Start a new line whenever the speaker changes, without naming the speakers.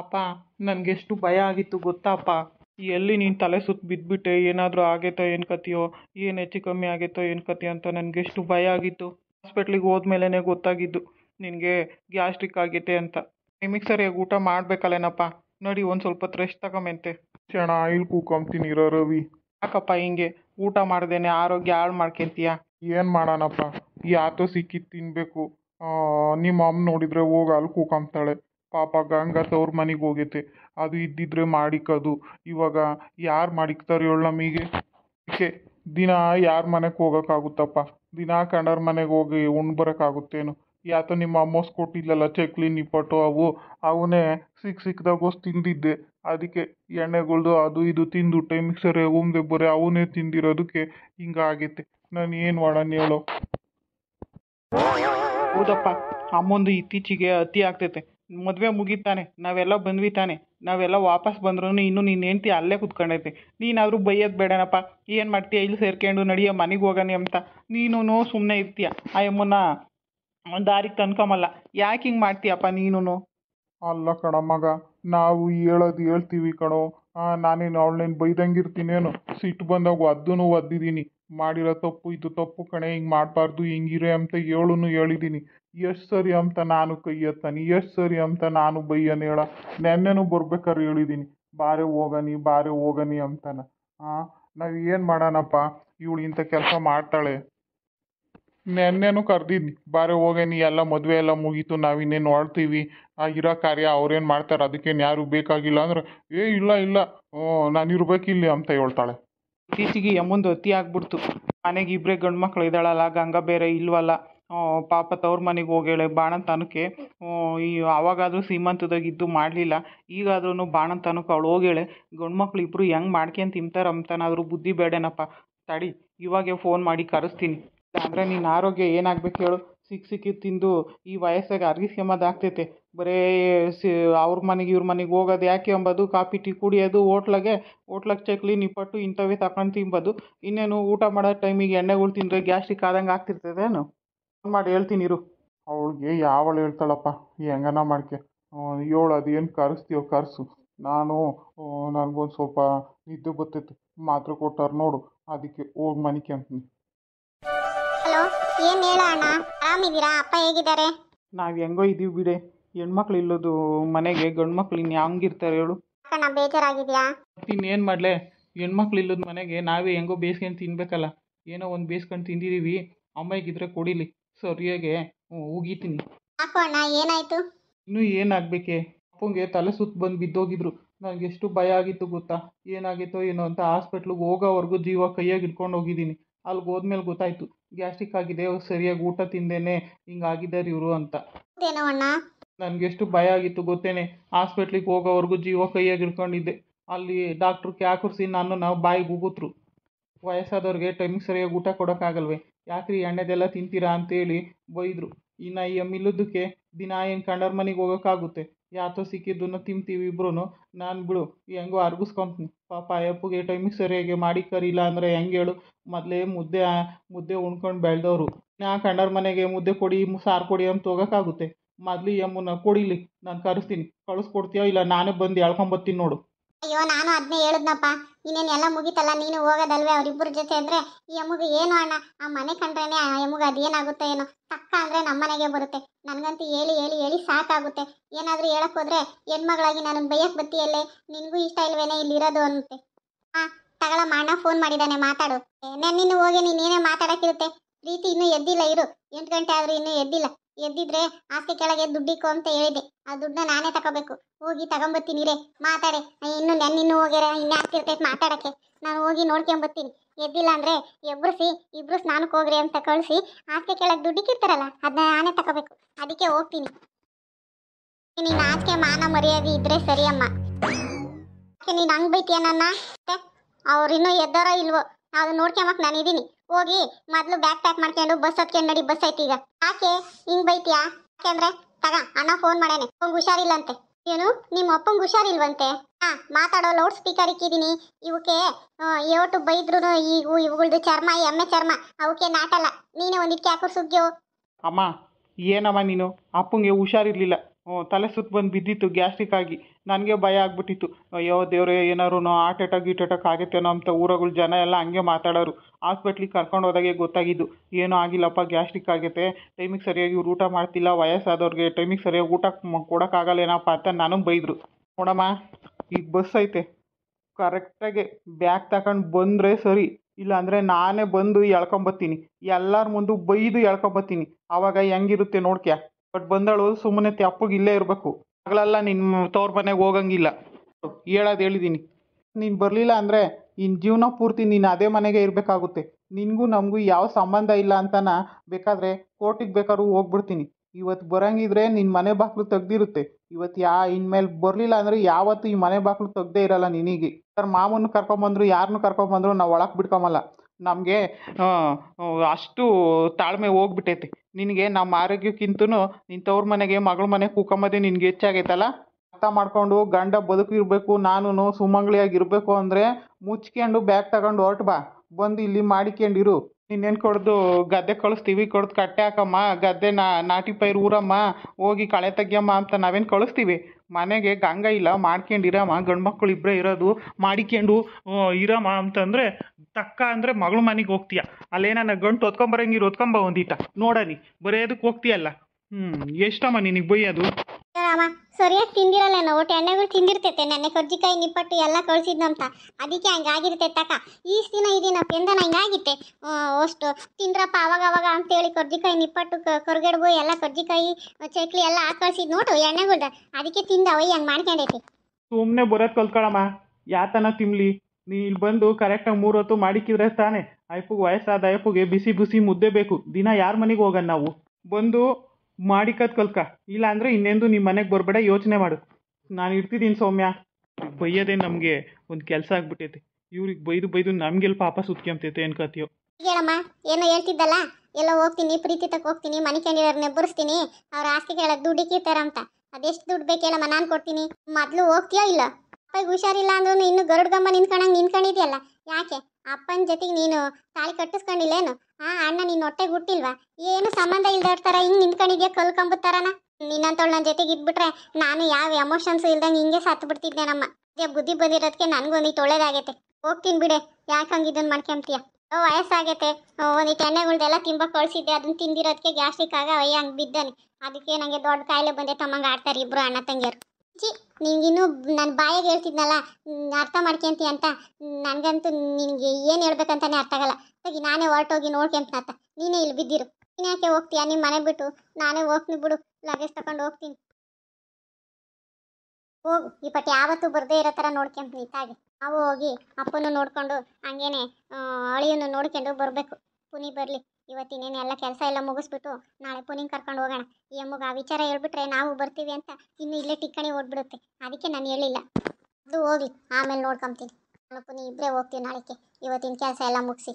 ಅಪ್ಪ ಎಷ್ಟು ಭಯ ಆಗಿತ್ತು ಗೊತ್ತಾ ಅಪ್ಪ ಎಲ್ಲಿ ನೀನು ತಲೆ ಸುತ್ತಿ ಬಿದ್ದುಬಿಟ್ಟೆ ಏನಾದರೂ ಆಗೈತೋ ಏನು ಕತೆಯೋ ಏನು ಹೆಚ್ಚು ಕಮ್ಮಿ ಆಗೈತೋ ಏನು ಕತೆ ಅಂತ ಎಷ್ಟು ಭಯ ಆಗಿತ್ತು ಹೋದ ಮೇಲೇ ಗೊತ್ತಾಗಿದ್ದು ನಿನಗೆ ಗ್ಯಾಸ್ಟ್ರಿಕ್ ಆಗೈತೆ ಅಂತ ನಿಮಗೆ ಸರಿಯಾಗಿ ಊಟ ಮಾಡಬೇಕಲ್ಲೇನಪ್ಪ ನೋಡಿ ಒಂದು ಸ್ವಲ್ಪ ರೆಸ್ಟ್ ತಗೊಂಬಂತೆ
ಕ್ಷಣ ಇಲ್ಲಿ ಕೂಕೊಂತೀನಿ ಇರೋ ರವಿ
ಯಾಕಪ್ಪ ಹಿಂಗೆ ಊಟ ಮಾಡ್ದೇನೆ ಆರೋಗ್ಯ ಹಾಳು ಮಾಡ್ಕೊಂತೀಯ ಏನು ಮಾಡೋಣಪ್ಪ
ಯಾತೋ ಸಿಕ್ಕಿದ್ದು ತಿನ್ನಬೇಕು ನಿಮ್ಮ ಅಮ್ಮ ನೋಡಿದರೆ ಹೋಗಿ ಅಲ್ಲಿ ಕೂಕೊಂತಾಳೆ ಪಾಪ ಗಂಗಾ ತವ್ರ ಮನೆಗೆ ಹೋಗೈತೆ ಅದು ಇದ್ದಿದ್ರೆ ಮಾಡಿಕ್ಕದು ಇವಾಗ ಯಾರು ಮಾಡಿಕ್ತಾರೆ ಹೇಳು ನಮಗೆ ಏಕೆ ದಿನ ಯಾರ ಮನೆಗೆ ಹೋಗೋಕ್ಕಾಗುತ್ತಪ್ಪ ದಿನ ಕಂಡವ್ರ ಮನೆಗೆ ಹೋಗಿ ಉಂಡು ಬರೋಕ್ಕಾಗುತ್ತೇನು ಯಾತ ನಿಮ್ಮ ಅಮ್ಮೋಸ್ ಕೊಟ್ಟಿಲ್ಲಲ್ಲ ಚಕ್ಲಿ ನಿಪ್ಪಟ್ಟು ಅವು ಅವನೇ ಸಿಕ್ಕ ಸಿಕ್ಕಿದಾಗೋಸ್ ತಿಂದಿದ್ದೆ ಅದಕ್ಕೆ ಎಣ್ಣೆಗಳ್ದು ಅದು ಇದು ತಿಂದು ಟೈಮಿಗೆ ಸರಿ ಉಮ್ದೆ ಬರೀ ಅವನೇ ತಿಂದಿರೋದಕ್ಕೆ ಹಿಂಗಾಗೈತೆ ನಾನು ಏನು ಮಾಡೋಣ ಹೇಳು ಹೌದಪ್ಪ
ಅಮ್ಮಂದು ಇತ್ತೀಚೆಗೆ ಅತಿ ಆಗ್ತೈತೆ ಮದುವೆ ಮುಗೀತಾನೆ ನಾವೆಲ್ಲ ಬಂದ್ವಿ ತಾನೆ ನಾವೆಲ್ಲ ವಾಪಸ್ ಬಂದ್ರೂ ಇನ್ನು ನಿನ್ನ ಹೆಂಡ್ತಿ ಅಲ್ಲೇ ಕುತ್ಕೊಂಡೈತೆ ನೀನಾದರೂ ಬೈಯೋದ್ ಬೇಡನಪ್ಪ ಏನು ಮಾಡ್ತೀಯ ಇಲ್ಲಿ ಸೇರ್ಕೊಂಡು ನಡಿಯ ಮನೆಗೆ ಹೋಗನಿ ಅಂತ ನೀನು ಸುಮ್ಮನೆ ಇರ್ತೀಯ ಆ ಯಮ್ಮನ ದಾರಿಗೆ ತನ್ಕೊಂಬಲ್ಲ ಯಾಕೆ ಹಿಂಗೆ ಮಾಡ್ತೀಯಪ್ಪ ನೀನು ಅಲ್ಲ
ಕಣ ಮಗ ನಾವು ಹೇಳೋದು ಹೇಳ್ತೀವಿ ಕಣೋ ನಾನೇನು ಆನ್ಲೈನ್ ಬೈದಂಗಿರ್ತೀನೇನು ಸಿಟ್ಟು ಬಂದಾಗ ಅದನ್ನು ಒದ್ದಿದ್ದೀನಿ ಮಾಡಿರೋ ತಪ್ಪು ಇದು ತಪ್ಪು ಕಣೆ ಹಿಂಗೆ ಮಾಡಬಾರ್ದು ಹಿಂಗಿರೆ ಅಂತ ಹೇಳುನು ಹೇಳಿದ್ದೀನಿ ಎಷ್ಟು ಸರಿ ಅಂತ ನಾನು ಕೈ ಎತ್ತಾನೆ ಎಷ್ಟು ಸರಿ ಅಂತ ನಾನು ಬೈಯನು ಹೇಳ ನೆನ್ನೆನೂ ಬರ್ಬೇಕಾರೆ ಹೇಳಿದೀನಿ ಬಾರೆ ಹೋಗನಿ ಬಾರೆ ಹೋಗನಿ ಅಂತಾನ ಹಾಂ ನಾವು ಏನು ಮಾಡೋಣಪ್ಪ ಇವಳು ಇಂಥ ಕೆಲಸ ಮಾಡ್ತಾಳೆ ನೆನ್ನೆನು ಕರ್ದಿದ್ನಿ ಬಾರೆ ಹೋಗನಿ ಎಲ್ಲ ಮದುವೆ ಎಲ್ಲ ಮುಗೀತು ನಾವಿನ್ನೇನು ಹೊಳ್ತೀವಿ ಆ ಇರೋ ಕಾರ್ಯ ಅವ್ರೇನು ಮಾಡ್ತಾರೆ ಅದಕ್ಕೇನು ಯಾರು ಬೇಕಾಗಿಲ್ಲ ಅಂದ್ರೆ ಏ ಇಲ್ಲ ಇಲ್ಲ ಹ ನಾನು ಇರ್ಬೇಕಿಲ್ಲಿ ಅಂತ ಹೇಳ್ತಾಳೆ ಇತ್ತೀಚಿಗೆ ಯಮ್ಮಂದು ಅತಿ ಆಗ್ಬಿಡ್ತು ಮನೆಗೆ ಇಬ್ಬರೇ ಗಂಡು ಮಕ್ಳು ಇದ್ದಾಳಲ್ಲ ಗಂಗ ಬೇರೆ ಇಲ್ವಲ್ಲ
ಪಾಪ ತವ್ರ ಮನೆಗೆ ಹೋಗ್ಯಾಳೆ ಬಾಣಂತನಕ್ಕೆ ಈ ಆವಾಗಾದರೂ ಸೀಮಂತದಾಗ ಇದ್ದು ಮಾಡಲಿಲ್ಲ ಈಗಾದ್ರೂ ಬಾಣಂತನಕ್ಕೆ ಅವಳು ಹೋಗ್ಯಾಳೆ ಗಂಡು ಮಕ್ಳು ಇಬ್ಬರು ಹೆಂಗೆ ಮಾಡ್ಕೊಂಡು ತಿಂತಾರೆ ಅಂತನಾದರೂ ಬುದ್ಧಿ ಬೇಡೇನಪ್ಪ ತಡಿ ಇವಾಗೆ ಫೋನ್ ಮಾಡಿ ಕರೆಸ್ತೀನಿ ಆದರೆ ನಿನ್ನ ಆರೋಗ್ಯ ಏನಾಗಬೇಕು ಹೇಳು ಸಿಕ್ಕಿ ಸಿಕ್ಕಿ ತಿಂದು ಈ ವಯಸ್ಸಾಗ ಅರ್ಗಿಸ್ಕೊಂಬದು ಆಗ್ತೈತೆ ಬರೇ ಸಿ ಅವ್ರ ಮನೆಗೆ ಇವ್ರ ಮನೆಗೆ ಹೋಗೋದು ಯಾಕೆ ಅಂಬೋದು ಕಾಫಿ ಟೀ ಕುಡಿಯೋದು ಹೋಟ್ಲಾಗೆ ಹೋಟ್ಲಾಗ ಚಕ್ಲಿ ನಿಪ್ಪಟ್ಟು ಇಂಥವೇ ತಕೊಂಡು ತಿಂಬೋದು ಇನ್ನೇನು ಊಟ ಮಾಡೋ ಟೈಮಿಗೆ ಎಣ್ಣೆಗಳು ತಿಂದರೆ ಗ್ಯಾಸ್ಟ್ರಿಕ್ ಆದಂಗೆ ಆಗ್ತಿರ್ತದೇನು
ಮಾಡಿ ಹೇಳ್ತೀನಿ ಇರು ಅವಳಿಗೆ ಯಾವಳು ಹೇಳ್ತಾಳಪ್ಪ ಹೆಂಗನ ಮಾಡ್ಕೆ ಏಳು ಅದೇನು ಕರೆಸ್ತೀವೋ ಕರೆಸು ನಾನು ನನಗೊಂದು ಸ್ವಲ್ಪ ನಿದ್ದೆ ಬರ್ತೈತೆ ಮಾತ್ರೆ ಕೊಟ್ಟಾರ ನೋಡು ಅದಕ್ಕೆ ಹೋಗಿ ಮನಿಕೆ ಅಂತೀನಿ
ಹಲೋ ಏನು
ಅಪ್ಪ ಹೇಗಿದ್ದಾರೆ ನಾವು ಹೆಂಗೋ ಇದೀವಿ ಬಿಡೆ ಹೆಣ್ಮಕ್ಳು ಇಲ್ಲೋದು ಮನೆಗೆ ಗಂಡು ಮಕ್ಳು ಇನ್ನು ಹೆಂಗಿರ್ತಾರೆ ಹೇಳು ಅಣ್ಣ ಬೇಜಾರಾಗಿದ್ಯಾ ಇನ್ನೇನು ಮಾಡಲೆ ಹೆಣ್ಮಕ್ಳು ಇಲ್ಲದ ಮನೆಗೆ ನಾವೇ ಹೆಂಗೋ ಬೇಸ್ಕೊಂಡು ತಿನ್ಬೇಕಲ್ಲ ಏನೋ ಒಂದು ಬೇಸ್ಕೊಂಡು ತಿಂದಿದ್ದೀವಿ ಅಮ್ಮಗಿದ್ರೆ ಕೊಡಿಲಿ ಸರಿಯಾಗೆ ಉಗೀತೀನಿ ಇನ್ನು ಏನಾಯ್ತು ಇನ್ನೂ ಏನಾಗಬೇಕೆ ಅಪ್ಪಂಗೆ ತಲೆ ಸುತ್ತ ಬಂದು ಬಿದ್ದೋಗಿದ್ರು ನನಗೆ ಎಷ್ಟು ಭಯ ಆಗಿತ್ತು ಗೊತ್ತಾ ಏನಾಗಿತ್ತೋ ಏನೋ ಅಂತ ಹಾಸ್ಪಿಟ್ಲಿಗೆ ಹೋಗೋವರೆಗೂ ಜೀವ ಕೈಯಾಗಿ ಇಟ್ಕೊಂಡು ಹೋಗಿದ್ದೀನಿ ಅಲ್ಲಿಗೆ ಹೋದ್ಮೇಲೆ ಗೊತ್ತಾಯ್ತು ಗ್ಯಾಸ್ಟ್ರಿಕ್ ಆಗಿದೆ ಸರಿಯಾಗಿ ಊಟ ತಿಂದೇನೆ ಹಿಂಗಾಗಿದ್ದಾರೆ ಇವರು ಅಂತ ನನಗೆ ಎಷ್ಟು ಭಯ ಆಗಿತ್ತು ಗೊತ್ತೇನೆ ಹಾಸ್ಪಿಟ್ಲಿಗೆ ಹೋಗೋವರೆಗೂ ಜೀವ ಕೈಯಾಗಿ ಇಟ್ಕೊಂಡಿದ್ದೆ ಅಲ್ಲಿ ಡಾಕ್ಟ್ರು ಕ್ಯಾಕುರ್ಸಿ ನಾನು ನಾವು ಬಾಯಿಗೆ ಉಗುತ್ರು ವಯಸ್ಸಾದವ್ರಿಗೆ ಟೈಮಿಗೆ ಸರಿಯಾಗಿ ಊಟ ಕೊಡೋಕ್ಕಾಗಲ್ವೇ ಯಾಕ್ರೀ ಎಣ್ಣೆದೆಲ್ಲ ತಿಂತೀರಾ ಅಂತೇಳಿ ಬೈದರು ಇನ್ನು ಈ ದಿನ ದಿನ ಏನು ಕಂಡರ ಮನೆಗೆ ಹೋಗೋಕ್ಕಾಗುತ್ತೆ ಯಾತೋ ಸಿಕ್ಕಿದ್ದನ್ನು ತಿಂತೀವಿ ಇಬ್ಬರೂ ನಾನು ಬಿಡು ಹೆಂಗೋ ಅರ್ಗಿಸ್ಕೊತೀನಿ ಪಾಪ ಅಪ್ಪಗೆ ಟೈಮಿಗೆ ಸರಿಯಾಗಿ ಮಾಡಿ ಕರಿಲ್ಲ ಅಂದರೆ ಹೆಂಗೆ ಹೇಳು ಮೊದಲೇ ಮುದ್ದೆ ಮುದ್ದೆ ಉಣ್ಕೊಂಡು ಬೆಳೆದವರು ನಾ ಕಂಡರ ಮನೆಗೆ ಮುದ್ದೆ ಕೊಡಿ ಸಾರು ಕೊಡಿ ಅಂತ ಹೋಗೋಕ್ಕಾಗುತ್ತೆ ಮೊದ್ಲು ಈ ಅಮ್ಮನ ಕೊಡಿಲಿ ನಾನು ಕರೆಸ್ತೀನಿ ಕಳಿಸ್ಕೊಡ್ತೀಯೋ ಇಲ್ಲ ನಾನೇ ಬಂದು ಎಳ್ಕೊಂಬತ್ತೀನಿ ನೋಡು
ಅಯ್ಯೋ ನಾನು ಅದನ್ನೇ ಹೇಳಿದ್ನಪ್ಪ ಇನ್ನೇನು ಎಲ್ಲ ಮುಗೀತಲ್ಲ ನೀನು ಹೋಗೋದಲ್ವೇ ಅವರಿಬ್ಬರ ಜೊತೆ ಅಂದರೆ ಈ ಅಮ್ಮಗೆ ಏನು ಅಣ್ಣ ಆ ಮನೆ ಕಂಡ್ರೇ ಆ ಅಮ್ಮಗೆ ಅದೇನಾಗುತ್ತೆ ಏನೋ ತಕ್ಕ ಅಂದರೆ ನಮ್ಮನೆಗೆ ಬರುತ್ತೆ ನನಗಂತೂ ಹೇಳಿ ಹೇಳಿ ಹೇಳಿ ಸಾಕಾಗುತ್ತೆ ಏನಾದರೂ ಹೋದ್ರೆ ಹೆಣ್ಮಗಳಾಗಿ ನಾನು ಬೈಯಕ್ಕೆ ಬತ್ತಿಯಲ್ಲೇ ನಿನಗೂ ಇಷ್ಟ ಇಲ್ವೇನೆ ಇಲ್ಲಿರೋದು ಅನ್ನುತ್ತೆ ಹಾಂ ತಗೊಳಮ್ಮ ಅಣ್ಣ ಫೋನ್ ಮಾಡಿದ್ದಾನೆ ಮಾತಾಡು ನಾನು ನೀನು ಹೋಗಿ ನೀನೇನೇ ಮಾತಾಡೋಕ್ಕಿರುತ್ತೆ ಪ್ರೀತಿ ಇನ್ನೂ ಎದ್ದಿಲ್ಲ ಇರು ಎಂಟು ಗಂಟೆ ಆದರೂ ಇನ್ನೂ ಎದ್ದಿಲ್ಲ ಎದ್ದಿದ್ರೆ ಆಸ್ತಿ ಕೆಳಗೆ ದುಡ್ಡಿಕ್ಕು ಅಂತ ಹೇಳಿದೆ ಆ ದುಡ್ಡನ್ನ ನಾನೇ ತಗೋಬೇಕು ಹೋಗಿ ತಗೊಂಬತ್ತೀನಿ ರೇ ಮಾತಾಡೆ ಇನ್ನು ನನ್ನಿನ್ನು ಹೋಗ್ಯಾರ ಇನ್ನು ಆಸ್ತಿ ಇರ್ತೈತೆ ಮಾತಾಡೋಕ್ಕೆ ನಾನು ಹೋಗಿ ನೋಡ್ಕೊಂಬತ್ತೀನಿ ಎದ್ದಿಲ್ಲ ಅಂದರೆ ಸಿ ಇಬ್ಬರು ಸ್ನಾನಕ್ಕೆ ಹೋಗ್ರಿ ಅಂತ ಕಳಿಸಿ ಆಸ್ತಿ ಕೆಳಗೆ ದುಡ್ಡಿಕ್ಕಿರ್ತಾರಲ್ಲ ಅದನ್ನ ನಾನೇ ತಗೋಬೇಕು ಅದಕ್ಕೆ ಹೋಗ್ತೀನಿ ನೀನು ಆಚೆ ಮಾನ ಮರ್ಯಾದೆ ಇದ್ರೆ ಸರಿಯಮ್ಮ ನೀನು ಹಂಗೆ ಬೈತೀಯ ನನ್ನ ಅವ್ರು ಇನ್ನೂ ಎದ್ದಾರೋ ಇಲ್ವೋ ಅದು ನೋಡ್ಕೊಂಬಕ್ ನಾನು ಹೋಗಿ ಮೊದ್ಲು ಬ್ಯಾಗ್ ಪ್ಯಾಕ್ ಮಾಡ್ಕೊಂಡು ಬಸ್ ಹತ್ಕೊಂಡ್ ನಡಿ ಬಸ್ ಐತಿ ಈಗ ಯಾಕೆ ಹಿಂಗ್ ಬೈತಿಯಾ ಯಾಕೆಂದ್ರೆ ತಗ ಅಣ್ಣ ಫೋನ್ ಮಾಡೇನೆ ಅವ್ನಿಗೆ ಹುಷಾರಿಲ್ಲಂತೆ ಏನು ನಿಮ್ಮ ಅಪ್ಪಂಗೆ ಹುಷಾರಿಲ್ವಂತೆ ಹಾ ಮಾತಾಡೋ ಲೌಡ್ ಸ್ಪೀಕರ್ ಇಕ್ಕಿದೀನಿ ಇವಕ್ಕೆ ಏಟು ಬೈದ್ರು ಇವು ಇವುಗಳ್ದು ಚರ್ಮ ಎಮ್ಮೆ ಚರ್ಮ ಅವಕ್ಕೆ ನಾಟಲ್ಲ ನೀನೇ ಒಂದಿಕ್ಕೆ ಹಾಕೋ ಸುಗ್ಯೋ
ಅಮ್ಮ ಏನಮ್ಮ ನೀನು ಅಪ್ಪಂಗೆ ಹುಷಾರಿರ್ಲಿಲ್ಲ ತಲೆ ಸುತ್ತ ಬಂದು ಬಿದ್ದಿತ್ತು ಗ್ಯಾಸ್ಟಿಕ್ ಆಗಿ ನನಗೆ ಭಯ ಆಗ್ಬಿಟ್ಟಿತ್ತು ಅಯ್ಯೋ ದೇವರೇ ಏನಾದ್ರು ಆರ್ಟ್ ಅಟ್ಯಾಕ್ ಗೀಟ್ ಅಟ್ಯಾಕ್ ಆಗುತ್ತೇನೋ ಅಂತ ಊರಗಳ ಜನ ಎಲ್ಲ ಹಂಗೆ ಮಾತಾಡೋರು ಹಾಸ್ಪಿಟ್ಲಿಗೆ ಕರ್ಕೊಂಡು ಹೋದಾಗೆ ಗೊತ್ತಾಗಿದ್ದು ಏನೂ ಆಗಿಲ್ಲಪ್ಪ ಗ್ಯಾಸ್ಟಿಕ್ ಆಗುತ್ತೆ ಟೈಮಿಗೆ ಸರಿಯಾಗಿ ಊಟ ಮಾಡ್ತಿಲ್ಲ ವಯಸ್ಸಾದವ್ರಿಗೆ ಟೈಮಿಗೆ ಸರಿಯಾಗಿ ಊಟ ಏನಪ್ಪ ಅಂತ ನಾನು ಬೈದರು ನೋಡಮ್ಮ ಈಗ ಬಸ್ ಐತೆ ಕರೆಕ್ಟಾಗಿ ಬ್ಯಾಗ್ ತಗೊಂಡು ಬಂದರೆ ಸರಿ ಇಲ್ಲಾಂದರೆ ನಾನೇ ಬಂದು ಎಳ್ಕೊಂಬತ್ತೀನಿ ಎಲ್ಲರ ಮುಂದೆ ಬೈದು ಎಳ್ಕೊಂಬತ್ತೀನಿ ಆವಾಗ ಹೆಂಗಿರುತ್ತೆ ನೋಡ್ಕ್ಯಾ ಬಟ್ ಬಂದಳು ಸುಮ್ಮನೆ ಅಪ್ಪಗೆ ಇಲ್ಲೇ ಇರಬೇಕು ಆಗಲಲ್ಲ ನಿನ್ನ ತವ್ರ ಮನೆಗೆ ಹೋಗಂಗಿಲ್ಲ ಹೇಳೋದು ಹೇಳಿದ್ದೀನಿ ನೀನು ಬರಲಿಲ್ಲ ಅಂದರೆ ನಿನ್ನ ಜೀವನ ಪೂರ್ತಿ ನೀನು ಅದೇ ಮನೆಗೆ ಇರಬೇಕಾಗುತ್ತೆ ನಿನಗೂ ನಮಗೂ ಯಾವ ಸಂಬಂಧ ಇಲ್ಲ ಅಂತನ ಬೇಕಾದರೆ ಕೋರ್ಟಿಗೆ ಬೇಕಾದ್ರೂ ಹೋಗ್ಬಿಡ್ತೀನಿ ಇವತ್ತು ಬರೋಂಗಿದ್ರೆ ನಿನ್ನ ಮನೆ ಬಾಗಿಲು ತೆಗ್ದಿರುತ್ತೆ ಇವತ್ತು ಯಾ ಇನ್ಮೇಲೆ ಬರಲಿಲ್ಲ ಅಂದರೆ ಯಾವತ್ತು ಈ ಮನೆ ಬಾಗಿಲು ತೆಗ್ದೇ ಇರಲ್ಲ ನಿನಗೆ ಸರ್ ಮಾಮೂನು ಕರ್ಕೊಂಬಂದ್ರು ಯಾರನ್ನು ಕರ್ಕೊಂಬಂದ್ರು ನಾವು ಒಳಗೆ ಬಿಡ್ಕೊಂಬಲ್ಲ ನಮಗೆ ಅಷ್ಟು ತಾಳ್ಮೆ ಹೋಗ್ಬಿಟ್ಟೈತೆ ನಿನಗೆ ನಮ್ಮ ಆರೋಗ್ಯಕ್ಕಿಂತ ನಿಂತವ್ರ ಮನೆಗೆ ಮಗಳ ಮನೆಗೆ ಕೂಕಂಬೋದೇ ನಿನಗೆ ಹೆಚ್ಚಾಗೈತಲ್ಲ ಅರ್ಥ ಮಾಡಿಕೊಂಡು ಗಂಡ ಬದುಕಿರಬೇಕು ನಾನು ಸುಮಂಗ್ಳಿಯಾಗಿರಬೇಕು ಅಂದರೆ ಮುಚ್ಕೊಂಡು ಬ್ಯಾಗ್ ತಗೊಂಡು ಹೊರಟ್ ಬಾ ಬಂದು ಇಲ್ಲಿ ಮಾಡಿಕೊಂಡಿರು ನಿನ್ನೇನು ಕೊಡ್ದು ಗದ್ದೆ ಕಳಿಸ್ತೀವಿ ಕೊಡ್ದು ಕಟ್ಟೆ ಹಾಕಮ್ಮ ಗದ್ದೆ ನಾ ನಾಟಿ ಪೈರು ಊರಮ್ಮ ಹೋಗಿ ಕಳೆ ತೆಗ್ಯಮ್ಮ ಅಂತ ನಾವೇನು ಕಳಿಸ್ತೀವಿ ಮನೆಗೆ ಗಂಗ ಇಲ್ಲ ಮಾಡ್ಕೊಂಡಿರಮ್ಮ ಗಂಡು ಮಕ್ಕಳು ಇಬ್ಬರೇ ಇರೋದು ಮಾಡಿಕೊಂಡು ಇರಮ್ಮ ಅಂತಂದರೆ ತಕ್ಕ ಅಂದರೆ ಮಗಳ ಮನೆಗೆ ಹೋಗ್ತೀಯ ಅಲ್ಲೇನ ಗಂಟು ಓದ್ಕೊಂಬರಂಗಿರು ಓದ್ಕೊಂಬ ಒಂದೀಟ ನೋಡನಿ ಬರೆಯೋದಕ್ಕೆ ಹೋಗ್ತೀಯಲ್ಲ ಹ್ಞೂ ಎಷ್ಟಮ್ಮ ನಿನಗೆ ಬೈಯೋದು
ರಾಮ ಸರಿಯಾಗಿ ತಿಂದಿರಲ್ಲ ನಾವು ಎಣ್ಣೆಗಳು ತಿಂದಿರ್ತೈತೆ ನೆನ್ನೆ ಕರ್ಜಿಕಾಯಿ ನಿಪ್ಪಟ್ಟು ಎಲ್ಲ ಕಳ್ಸಿದ್ನಂತ ಅದಕ್ಕೆ ಹಂಗಾಗಿರುತ್ತೆ ತಕ್ಕ ಈ ದಿನ ಇದಿನ ಪೆಂದನ ಹಂಗಾಗಿತ್ತೆ ಅಷ್ಟು ತಿಂದ್ರಪ್ಪ ಅವಾಗ ಅವಾಗ ಅಂತೇಳಿ ಕರ್ಜಿಕಾಯಿ ನಿಪ್ಪಟ್ಟು ಕರ್ಗಡ್ಬು ಎಲ್ಲ ಕರ್ಜಿಕಾಯಿ ಚಕ್ಲಿ ಎಲ್ಲ ಹಾಕಳ್ಸಿದ್ ನೋಡು ಎಣ್ಣೆಗಳ್ದ ಅದಕ್ಕೆ ತಿಂದವ ಹಂಗೆ ಮಾಡ್ಕೊಂಡೈತಿ
ಸುಮ್ಮನೆ ಬರೋದು ಕಲ್ತ್ಕೊಳಮ್ಮ ಯಾತನ ತಿಮ್ಲಿ ನೀ ಇಲ್ಲಿ ಬಂದು ಕರೆಕ್ಟಾಗಿ ಮೂರು ಹೊತ್ತು ಮಾಡಿಕ್ಕಿದ್ರೆ ತಾನೇ ಅಯ್ಯಪ್ಪಗೆ ವಯಸ್ಸಾದ ಅಯ್ಯಪ್ಪಗೆ ಬಿಸಿ ಬಿಸಿ ಮುದ್ದೆ ಬೇಕು ದಿನ ಯಾರ ಮನೆಗೆ ಹೋಗೋಣ ನಾವು ಬಂದು ಮಾಡಿಕತ್ ಕಲ್ಕ ಇಲ್ಲ ಅಂದರೆ ಇನ್ನೆಂದು ನಿಮ್ಮ ಮನೆಗೆ ಬರಬೇಡ ಯೋಚನೆ ಮಾಡು ನಾನು ಇರ್ತಿದ್ದೀನಿ ಸೌಮ್ಯ ಬೈಯೋದೇ ನಮಗೆ ಒಂದು ಕೆಲಸ ಆಗ್ಬಿಟ್ಟೈತೆ ಇವ್ರಿಗೆ ಬೈದು ಬೈದು ನಮಗೆಲ್ಲ ಪಾಪ ಸುತ್ಕೊಂತೈತೆ ಅನ್ಕತ್ತೀಯೋ
ಹೇಳಮ್ಮ ಏನೋ ಹೇಳ್ತಿದ್ದಲ್ಲ ಎಲ್ಲ ಹೋಗ್ತೀನಿ ಪ್ರೀತಿ ತಕ್ಕ ಹೋಗ್ತೀನಿ ಮನೆ ಕಂಡಿರೋರ್ನ ಎಬ್ಬರಿಸ್ತೀನಿ ಅವ್ರ ಆಸ್ತಿ ಕೇಳೋದು ದುಡ್ಡಿಕ್ಕಿರ್ತಾರಂತ ಅಂತ ಅದೆಷ್ಟು ದುಡ್ಡು ಬೇಕು ನಾನು ಕೊಡ್ತೀನಿ ಮೊದಲು ಹೋಗ್ತೀಯೋ ಇಲ್ಲ ಅಪ್ಪಗೆ ಹುಷಾರಿಲ್ಲ ಅಂದ್ರೂ ಇನ್ನು ಗರುಡ್ಗಮ್ಮ ನಿಂತ್ಕೊಂಡಂಗೆ ನಿಂತ್ಕೊಂಡಿದ್ಯಲ್ಲ ಯಾಕೆ ಅಪ್ಪನ ಜೊತೆಗೆ ನೀನು ತಾಳಿ ಕಟ್ಟಿಸ್ಕೊಂಡಿಲ್ಲೇನು ಆ ಅಣ್ಣ ನೀನ್ ಹೊಟ್ಟೆಗೆ ಹುಟ್ಟಿಲ್ವಾ ಏನು ಸಂಬಂಧ ಇಲ್ದವ್ರ ಥರ ಹಿಂಗೆ ನಿಂತ್ಕೊಂಡಿದ್ಯಾ ಕಲ್ಕೊಂಬ ನಿನ್ನಂತವಳು ನನ್ನ ಜೊತೆಗೆ ಇದ್ಬಿಟ್ರೆ ನಾನು ಯಾವ ಎಮೋಷನ್ಸ್ ಇಲ್ದಂಗೆ ಹಿಂಗೆ ಸತ್ತು ಬಿಡ್ತಿದ್ದೆ ನಮ್ಮ ಬುದ್ಧಿ ಬಂದಿರೋದಕ್ಕೆ ನನಗೂ ನೀಟ್ ಒಳ್ಳೇದಾಗೈತೆ ಹೋಗ್ತೀನಿ ಬಿಡೆ ಯಾಕೆ ಹಂಗೆ ಇದನ್ನು ಮಾಡ್ಕೊಂತೀಯ ಓ ವಯಸ್ಸಾಗೈತೆ ಒಂದಿಟ್ಟು ಎಣ್ಣೆಗಳ್ದೆಲ್ಲ ತಿಂಬ ಕಳಿಸಿದ್ದೆ ಅದನ್ನು ತಿಂದಿರೋದಕ್ಕೆ ಗ್ಯಾಸ್ಟ್ರಿಕ್ ಆಗ ಅಯ್ಯ ಹಂಗೆ ಬಿದ್ದಾನೆ ಅದಕ್ಕೆ ನನಗೆ ದೊಡ್ಡ ಕಾಯಿಲೆ ಬಂದೆ ತಮ್ಮಂಗೆ ಆಡ್ತಾರೆ ಇಬ್ಬರು ಅಣ್ಣ ತಂಗಿಯರು ಜಿ ನಿನಗಿನ್ನೂ ನನ್ನ ಬಾಯಿಗೆ ಹೇಳ್ತಿದ್ನಲ್ಲ ಅರ್ಥ ಮಾಡ್ಕೊಂತೀಯ ಅಂತ ನನಗಂತೂ ನಿನಗೆ ಏನು ಹೇಳ್ಬೇಕಂತಾನೆ ಅರ್ಥ ಆಗಲ್ಲ ಹಾಗಾಗಿ ನಾನೇ ಹೊರಟೋಗಿ ಅಂತ ನೀನೇ ಇಲ್ಲಿ ಬಿದ್ದಿರು ನೀನು ಯಾಕೆ ಹೋಗ್ತೀಯ ನಿಮ್ಮ ಮನೆ ಬಿಟ್ಟು ನಾನೇ ಹೋಗ್ತೀನಿ ಬಿಡು ಲಗೇಜ್ ತಗೊಂಡು ಹೋಗ್ತೀನಿ ಹೋಗು ಈ ಪಟ್ಟು ಯಾವತ್ತೂ ಬರದೇ ಇರೋ ಥರ ನೋಡ್ಕೊಂತೀನಿ ತಾಗೆ ನಾವು ಹೋಗಿ ಅಪ್ಪನೂ ನೋಡಿಕೊಂಡು ಹಂಗೇನೆ ಅಳಿಯನ್ನು ನೋಡ್ಕೊಂಡು ಬರಬೇಕು ಪುನಿ ಬರಲಿ ಇವತ್ತಿನೇನು ಎಲ್ಲ ಕೆಲಸ ಎಲ್ಲ ಮುಗಿಸ್ಬಿಟ್ಟು ನಾಳೆ ಪುನಿಗೆ ಕರ್ಕೊಂಡು ಹೋಗೋಣ ಈ ಅಮ್ಮಗೆ ಆ ವಿಚಾರ ಹೇಳ್ಬಿಟ್ರೆ ನಾವು ಬರ್ತೀವಿ ಅಂತ ಇನ್ನು ಇಲ್ಲೇ ಟಿಕ್ಕಣಿ ಓಡ್ಬಿಡುತ್ತೆ ಅದಕ್ಕೆ ನಾನು ಹೇಳಿಲ್ಲ ಅದು ಹೋಗ್ಲಿ ಆಮೇಲೆ ನೋಡ್ಕೊಂತೀನಿ ನಾನು ಪುನಿ ಇಬ್ಬರೇ ಹೋಗ್ತೀವಿ ನಾಳೆಗೆ ಇವತ್ತಿನ ಕೆಲಸ ಎಲ್ಲ ಮುಗಿಸಿ